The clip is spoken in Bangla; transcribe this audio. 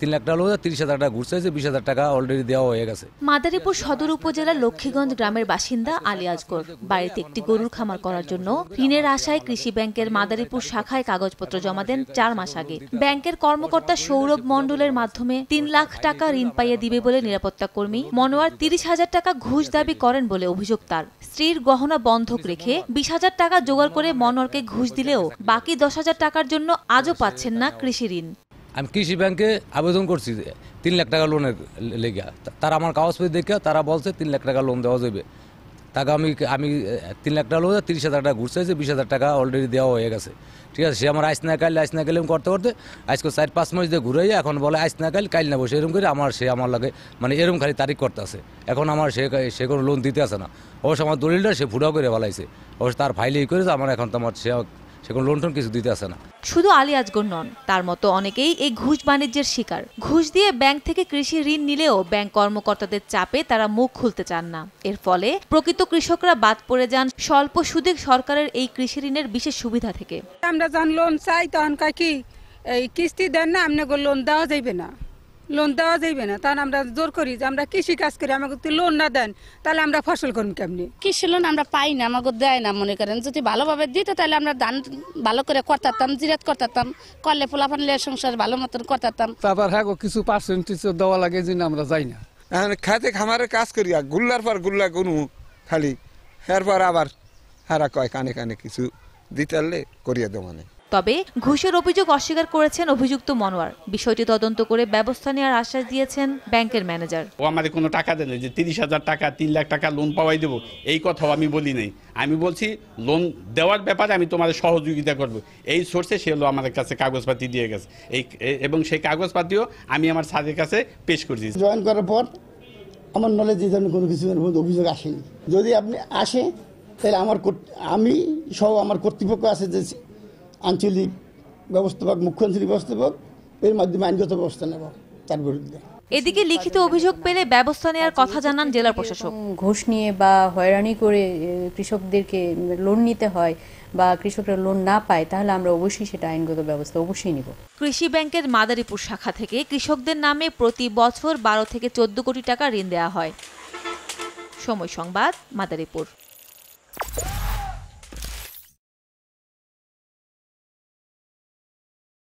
তিন লাখ টাকা তিরিশ হাজার টাকা বিশ হাজার টাকা অলরেডি দেওয়া হয়ে গেছে মাদারীপুর সদর উপজেলার লক্ষ্মীগঞ্জ গ্রামের বাসিন্দা আলী আজগর বাড়িতে একটি গরুর খামার করার জন্য ঋণের আশায় কৃষি ব্যাংকের মাদারীপুর শাখায় কাগজপত্র জমা দেন চার মাস আগে ব্যাংকের কর্মকর্তা সৌরভ মণ্ডলের মাধ্যমে তিন লাখ টাকা ঋণ পাইয়ে দিবে বলে নিরাপত্তা কর্মী মনোয়ার তিরিশ হাজার টাকা ঘুষ দাবি করেন বলে অভিযোগ তার স্ত্রীর গহনা বন্ধক রেখে বিশ হাজার টাকা জোগাড় করে মনোয়ারকে ঘুষ দিলেও বাকি দশ হাজার টাকার জন্য আজও পাচ্ছেন না কৃষি ঋণ আমি কৃষি ব্যাংকে আবেদন করছি তিন লাখ টাকা লোনের লেগে তারা আমার কাগজপত্র দেখে তারা বলছে তিন লাখ টাকা লোন দেওয়া যাবে তাকে আমি আমি তিন লাখ টাকা লোন তিরিশ হাজার টাকা ঘুরছে যে বিশ হাজার টাকা অলরেডি দেওয়া হয়ে গেছে ঠিক আছে সে আমার আইস না কাল আইস না কাল করতে করতে আজকে চার পাঁচ মাস দিয়ে ঘুরে এখন বলে আইস না কাল কাল না বসে এরকম করে আমার সে আমার লাগে মানে এরকম খালি তারিখ করতে আছে এখন আমার সে সে কোনো লোন দিতে আসে না অবশ্য আমার দলিলটা সে ফুটাও করে বলাইছে অবশ্য তার ফাইলে ই করেছে আমার এখন তো আমার সে সে কোনো লোন টোন কিছু দিতে আসে না শুধু আলী আজগর নন তার মতো অনেকেই এই ঘুষ বাণিজ্যের শিকার ঘুষ দিয়ে ব্যাংক থেকে কৃষি ঋণ নিলেও ব্যাংক কর্মকর্তাদের চাপে তারা মুখ খুলতে চান না এর ফলে প্রকৃত কৃষকরা বাদ পড়ে যান স্বল্প সুদে সরকারের এই কৃষি ঋণের বিশেষ সুবিধা থেকে আমরা যখন লোন চাই তখন কি এই কিস্তি দেন না আপনাকে লোন দেওয়া যাইবে না লোন দেওয়া যাইবে না তাহলে আমরা জোর করি যে আমরা কৃষি কাজ করি আমাকে যদি লোন না দেন তাহলে আমরা ফসল করুন কেমনি কৃষি লোন আমরা পাই না আমাকে দেয় না মনে করেন যদি ভালোভাবে দিত তাহলে আমরা ধান ভালো করে করতাম জিরাত করতাম করলে পোলাপান সংসার ভালো মতন করতাম তারপর হ্যাঁ কিছু পার্সেন্টেজ দেওয়া লাগে যে আমরা যাই না খাতে খামারে কাজ করি গুল্লার পর গুল্লা গুনু খালি এরপর আবার হারা কয় কানে কানে কিছু দিতে করিয়া দেওয়া নেই তবে ঘুষের অভিযোগ অস্বীকার করেছেন অভিযুক্ত মনোয়ার বিষয়টি তদন্ত করে ব্যবস্থা নেওয়ার আশ্বাস দিয়েছেন ব্যাংকের ম্যানেজার ও আমাদের কোনো টাকা দেয় যে তিরিশ হাজার টাকা তিন লাখ টাকা লোন পাওয়াই দেবো এই কথাও আমি বলি নাই আমি বলছি লোন দেওয়ার ব্যাপারে আমি তোমাদের সহযোগিতা করব এই সোর্সে সে হলো আমাদের কাছে কাগজপাতি দিয়ে গেছে এই এবং সেই কাগজপাতিও আমি আমার স্যারের কাছে পেশ করেছি জয়েন করার পর আমার নলেজ এই ধরনের কোনো কিছু অভিযোগ আসেনি যদি আপনি আসে তাহলে আমার আমি সহ আমার কর্তৃপক্ষ আছে যে আঞ্চলিক ব্যবস্থাপক মুখ্য আঞ্চলিক ব্যবস্থাপক এর মাধ্যমে আইনগত ব্যবস্থা নেব তার বিরুদ্ধে এদিকে লিখিত অভিযোগ পেলে ব্যবস্থা নেওয়ার কথা জানান জেলা প্রশাসক ঘোষ নিয়ে বা হয়রানি করে কৃষকদেরকে লোন নিতে হয় বা কৃষকরা লোন না পায় তাহলে আমরা অবশ্যই সেটা আইনগত ব্যবস্থা অবশ্যই নিব কৃষি ব্যাংকের মাদারীপুর শাখা থেকে কৃষকদের নামে প্রতি বছর বারো থেকে চোদ্দ কোটি টাকা ঋণ দেওয়া হয় সময় সংবাদ মাদারীপুর